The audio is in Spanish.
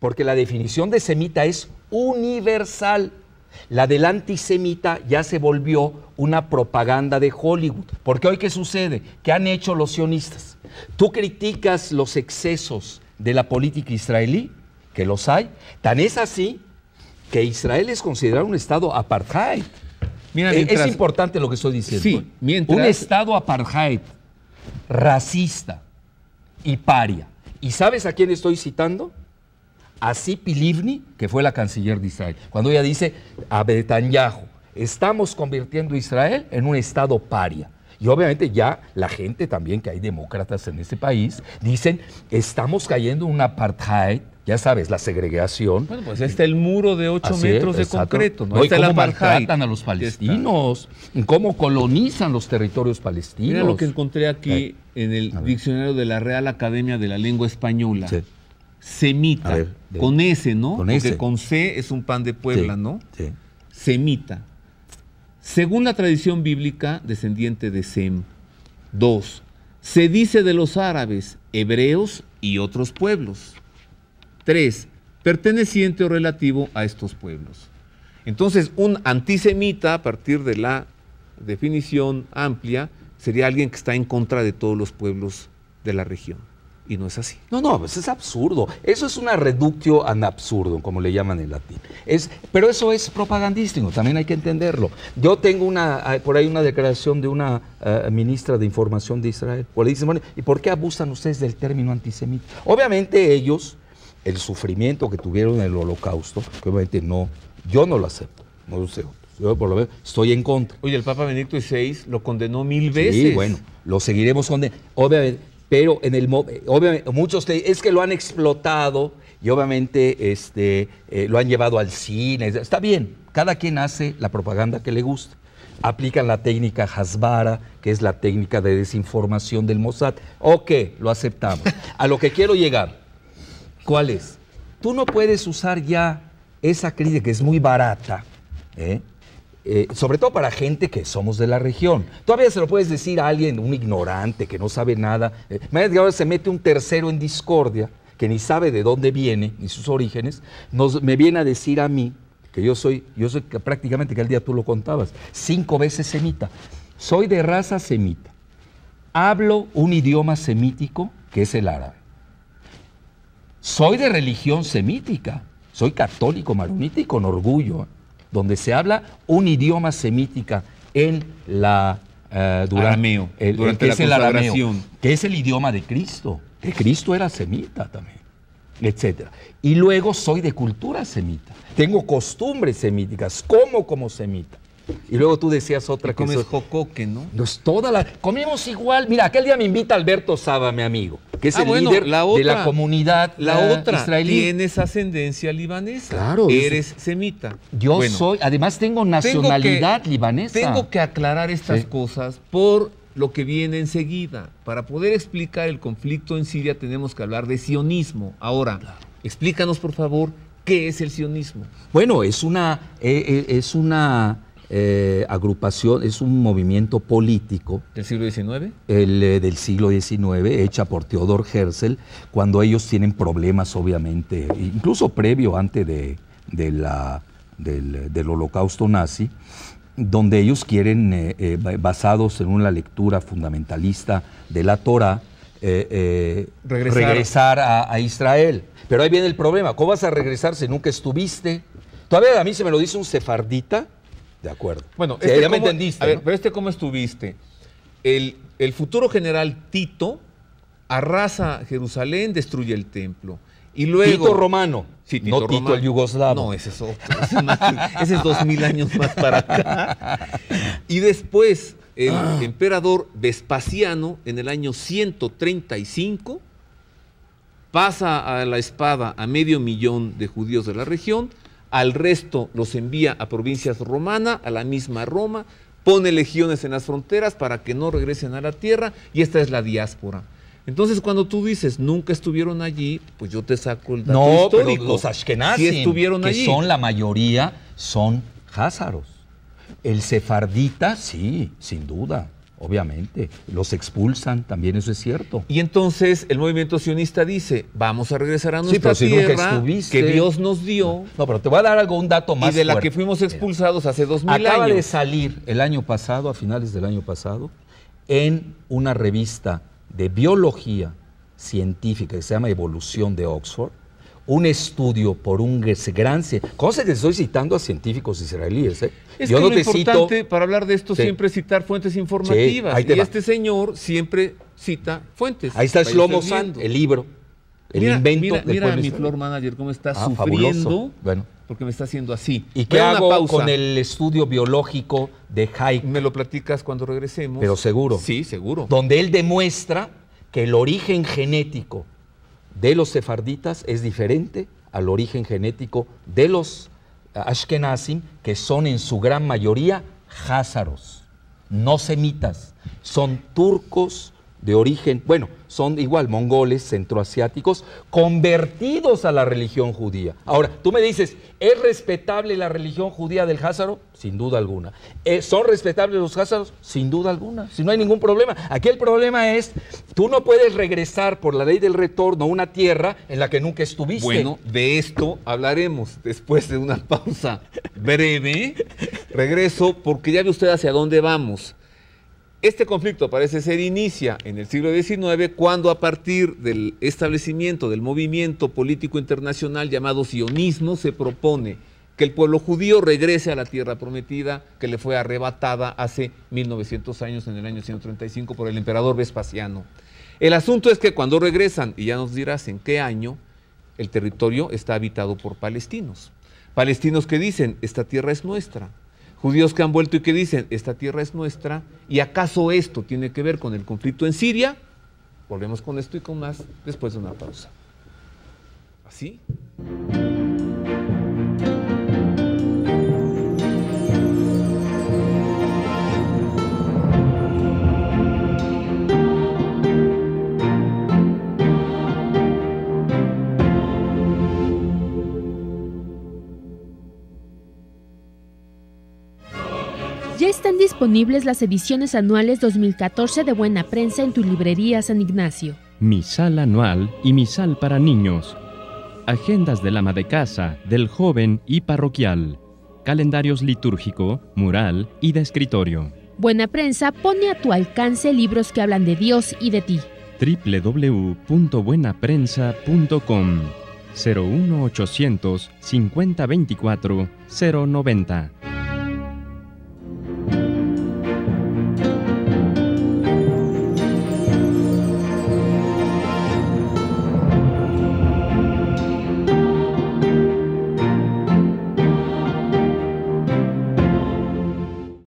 porque la definición de semita es universal. La del antisemita ya se volvió una propaganda de Hollywood. Porque hoy qué sucede? ¿Qué han hecho los sionistas? Tú criticas los excesos de la política israelí, que los hay. Tan es así que Israel es considerado un estado apartheid. Mira, e-, es importante lo que estoy diciendo. Sí, ¿eh? mientras... Un estado apartheid, racista y paria. ¿Y sabes a quién estoy citando? Así Pilivni, que fue la canciller de Israel, cuando ella dice a Betanyahu, estamos convirtiendo a Israel en un estado paria. Y obviamente ya la gente también, que hay demócratas en este país, dicen, estamos cayendo en un apartheid, ya sabes, la segregación. Bueno, pues está el muro de ocho metros de concreto, ¿no? está cómo maltratan a los palestinos, cómo colonizan los territorios palestinos. Mira lo que encontré aquí en el diccionario de la Real Academia de la Lengua Española. Semita. con S, ¿no? Con Porque con C es un pan de Puebla, ¿no? Semita. Según la tradición bíblica, descendiente de Sem. Dos, Se dice de los árabes, hebreos y otros pueblos. Tres, Perteneciente o relativo a estos pueblos. Entonces, un antisemita, a partir de la definición amplia, sería alguien que está en contra de todos los pueblos de la región y no es así. No, no, pues es absurdo. Eso es una reductio an absurdum, como le llaman en latín. Es, pero eso es propagandístico, también hay que entenderlo. Yo tengo una, por ahí una declaración de una eh, ministra de Información de Israel, o le dicen, ¿y por qué abusan ustedes del término antisemita? Obviamente ellos, el sufrimiento que tuvieron en el holocausto, obviamente no, yo no lo acepto, no lo sé. Yo por lo menos estoy en contra. Oye, el Papa Benedicto VI lo condenó mil veces. Sí, bueno, lo seguiremos condenando. Obviamente, pero en el eh, obviamente, muchos te, es que lo han explotado y obviamente este, eh, lo han llevado al cine. Está bien, cada quien hace la propaganda que le gusta. Aplican la técnica Hasbara, que es la técnica de desinformación del Mossad. Ok, lo aceptamos. A lo que quiero llegar, ¿cuál es? Tú no puedes usar ya esa crítica que es muy barata, ¿eh? Eh, sobre todo para gente que somos de la región. Todavía se lo puedes decir a alguien, un ignorante que no sabe nada. Eh, ahora se mete un tercero en discordia, que ni sabe de dónde viene, ni sus orígenes, nos, me viene a decir a mí, que yo soy, yo soy prácticamente que el día tú lo contabas, cinco veces semita. Soy de raza semita. Hablo un idioma semítico que es el árabe. Soy de religión semítica. Soy católico, maronita y con orgullo. ¿eh? donde se habla un idioma semítica en la eh, durante, que la es el que es el idioma de Cristo, que Cristo era semita también, etcétera. Y luego soy de cultura semita, tengo costumbres semíticas, como como semita. Y luego tú decías otra cosa. Comes jocoque, ¿no? es toda la, comemos igual. Mira, aquel día me invita Alberto Saba, mi amigo que es ah, líder de la comunidad la ah, otra, Tienes ascendencia libanesa. Claro. Eres semita. Yo soy, además tengo nacionalidad libanesa. Tengo que aclarar estas cosas por lo que viene enseguida. Para poder explicar el conflicto en Siria tenemos que hablar de sionismo. Ahora, explícanos por favor qué es el sionismo. Bueno, es una, eh, eh, es una eh, agrupación, es un movimiento político. ¿Del siglo XIX? El, eh, del siglo XIX, hecha por Theodor Herzl, cuando ellos tienen problemas, obviamente, incluso previo, antes de, la, del, holocausto nazi, donde ellos quieren, eh, basados en una lectura fundamentalista de la Torah, regresar, a, a Israel. Pero ahí viene el problema, ¿cómo vas a regresar si nunca estuviste? Todavía a mí se me lo dice un sefardita, de acuerdo. Bueno, este ya me entendiste. pero este cómo estuviste. El, el, futuro general Tito arrasa Jerusalén, destruye el templo. Y luego, Tito Romano. Sí, Tito no Tito el yugoslavo. No, ese es otro. Ese es, dos mil años más para acá. Y después, el ah. emperador Vespasiano, en el año 135, pasa a la espada a medio millón de judíos de la región, al resto los envía a provincias romanas, a la misma Roma, pone legiones en las fronteras para que no regresen a la tierra y esta es la diáspora. Entonces, cuando tú dices nunca estuvieron allí, pues yo te saco el dato no, Pero los estuvieron son la mayoría, son házaros. El sefardita, sí, sin duda. Obviamente, los expulsan, también eso es cierto. Y entonces el movimiento sionista dice, vamos a regresar a nuestra sí, tierra que Dios nos dio. No, pero te voy a dar algo, un dato más. Y de la que fuimos expulsados hace dos mil años. Acaba de salir el año pasado, a finales del año pasado, en una revista de biología científica que se llama Evolución de Oxford, un estudio por un gran... Cosa que estoy citando a científicos israelíes. ¿eh? Es Yo que lo importante para hablar de esto siempre citar fuentes informativas. y este señor siempre cita fuentes. Ahí está Shlomo Sand, el libro, el invento mira, a mi flor manager cómo está ah, sufriendo. Porque me está haciendo así. ¿Y qué hago con el estudio biológico de Haik. Me lo platicas cuando regresemos. Pero seguro. Sí, seguro. Donde él demuestra que el origen genético de los sefarditas es diferente al origen genético de los eh, ashkenazim, que son en su gran mayoría házaros, no semitas, son turcos de origen, bueno, son igual mongoles, centroasiáticos, convertidos a la religión judía. Ahora, tú me dices, ¿es respetable la religión judía del Házaro? Sin duda alguna. Eh, ¿Son respetables los Házaros? Sin duda alguna. Si no hay ningún problema. Aquí el problema es, tú no puedes regresar por la ley del retorno a una tierra en la que nunca estuviste. Bueno, de esto hablaremos después de una pausa breve. Regreso porque ya ve usted hacia dónde vamos. Este conflicto parece ser inicia en el siglo XIX cuando a partir del establecimiento del movimiento político internacional llamado sionismo se propone que el pueblo judío regrese a la tierra prometida que le fue arrebatada hace 1900 años en el año 135 por el emperador Vespasiano. El asunto es que cuando regresan, y ya nos dirás en qué año, el territorio está habitado por palestinos. Palestinos que dicen, esta tierra es nuestra, judíos que han vuelto y que dicen, esta tierra es nuestra, ¿y acaso esto tiene que ver con el conflicto en Siria? Volvemos con esto y con más después de una pausa. ¿Así? Ya están disponibles las ediciones anuales 2014 de Buena Prensa en tu librería San Ignacio. Mi sal anual y mi sal para niños. Agendas del ama de casa, del joven y parroquial. Calendarios litúrgico, mural y de escritorio. Buena Prensa pone a tu alcance libros que hablan de Dios y de ti. www.buenaprensa.com 01800 5024 090